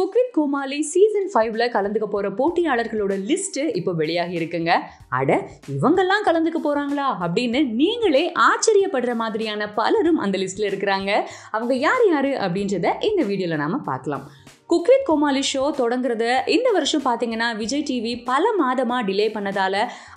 cook with Comali season ஃபைவ்ல கலந்துக்க போற போட்டியாளர்களோட லிஸ்ட் இப்போ வெளியாகி இருக்குங்க அட இவங்கெல்லாம் கலந்துக்க போறாங்களா அப்படின்னு நீங்களே ஆச்சரியப்படுற மாதிரியான பலரும் அந்த லிஸ்ட்ல இருக்கிறாங்க அவங்க யார் யாரு அப்படின்றத இந்த வீடியோல நாம பார்க்கலாம் குக் வித் கோமாளி ஷோ தொடங்குறது இந்த வருஷம் பார்த்தீங்கன்னா விஜய் டிவி பல மாதமாக டிலே பண்ணதால்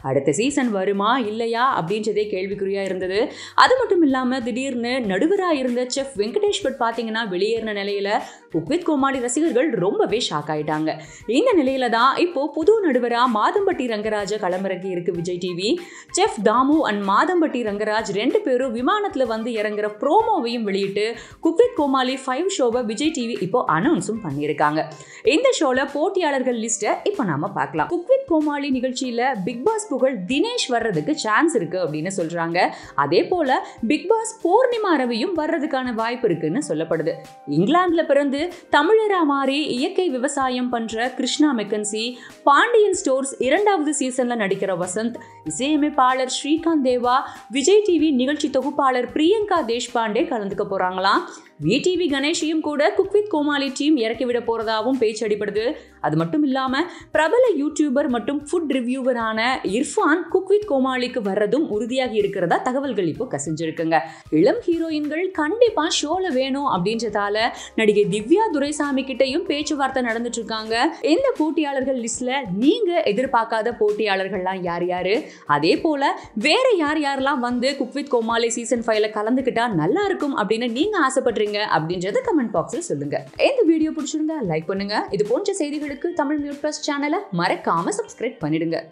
அடுத்த சீசன் வருமா இல்லையா அப்படின்றதே கேள்விக்குறியாக இருந்தது அது மட்டும் இல்லாமல் திடீர்னு நடுவராக இருந்த செஃப் வெங்கடேஷ் பட் பார்த்தீங்கன்னா வெளியேறின நிலையில் குக்வித் கோமாளி ரசிகர்கள் ரொம்பவே ஷாக் ஆகிட்டாங்க இந்த நிலையில தான் இப்போ புது நடுவராக மாதம்பட்டி ரங்கராஜ களமிறங்கி இருக்கு Vijay TV chef Damu and Madhampatti Rangaraj ரெண்டு பேரும் விமானத்தில் வந்து இறங்குற ப்ரோமோவையும் வெளியிட்டு குக்வித் கோமாளி ஃபைவ் ஷோவை விஜய் டிவி இப்போ அனௌன்ஸும் பண்ணி இறங்கியிருக்காங்க இந்த ஷோல போட்டியாளர்கள் லிஸ்ட்டை இப்போ நாம பார்க்கலாம் குக்வித் கோமாளி நிகழ்ச்சியில பிக் பாஸ் புகழ் தினேஷ் வர்றதுக்கு சான்ஸ் இருக்கு அப்படின்னு சொல்றாங்க அதே போல பிக் பாஸ் பூர்ணிமா ரவியும் வர்றதுக்கான வாய்ப்பு இருக்குன்னு சொல்லப்படுது இங்கிலாந்துல பிறந்து தமிழரா மாறி இயற்கை விவசாயம் பண்ற கிருஷ்ணா மெக்கன்சி பாண்டியன் ஸ்டோர்ஸ் இரண்டாவது சீசன்ல நடிக்கிற வசந்த் இசையமைப்பாளர் ஸ்ரீகாந்த் தேவா விஜய் டிவி நிகழ்ச்சி தொகுப்பாளர் பிரியங்கா தேஷ்பாண்டே கலந்துக்க போறாங்களாம் வி டிவி கணேஷையும் கூட குக்வித் கோமாளி டீம் இறக்கி விட போறதாகவும் பேச்சு அடிப்படுது அது மட்டும் இல்லாம பிரபல யூடியூபர் மற்றும் ஃபுட் ரிவ்யூவரான இர்ஃபான் குக் வித் கோமாளிக்கு வர்றதும் உறுதியாக இருக்கிறதா தகவல்கள் இப்போ கசிஞ்சிருக்குங்க இளம் ஹீரோயின்கள் கண்டிப்பா ஷோல வேணும் அப்படின்றதால நடிகை திவ்யா துரைசாமி கிட்டையும் பேச்சுவார்த்தை நடந்துட்டு இருக்காங்க இந்த போட்டியாளர்கள் லிஸ்ட்ல நீங்க எதிர்பார்க்காத போட்டியாளர்கள்லாம் யார் யாரு அதே போல வேற யார் யாரெல்லாம் வந்து குக் வித் கோமாளி சீசன் ஃபைவ்ல கலந்துக்கிட்டா நல்லா இருக்கும் அப்படின்னு நீங்க ஆசைப்படுறீங்க அப்படின்றத கமெண்ட் பாக்ஸ்ல சொல்லுங்க இந்த வீடியோ பிடிச்சிருந்தா பிடிச்சிருந்தா லைக் பண்ணுங்க இது போன்ற செய்திகளுக்கு தமிழ் மியூட் பிளஸ் சேனலை மறக்காம சப்ஸ்கிரைப் பண்ணிடுங்க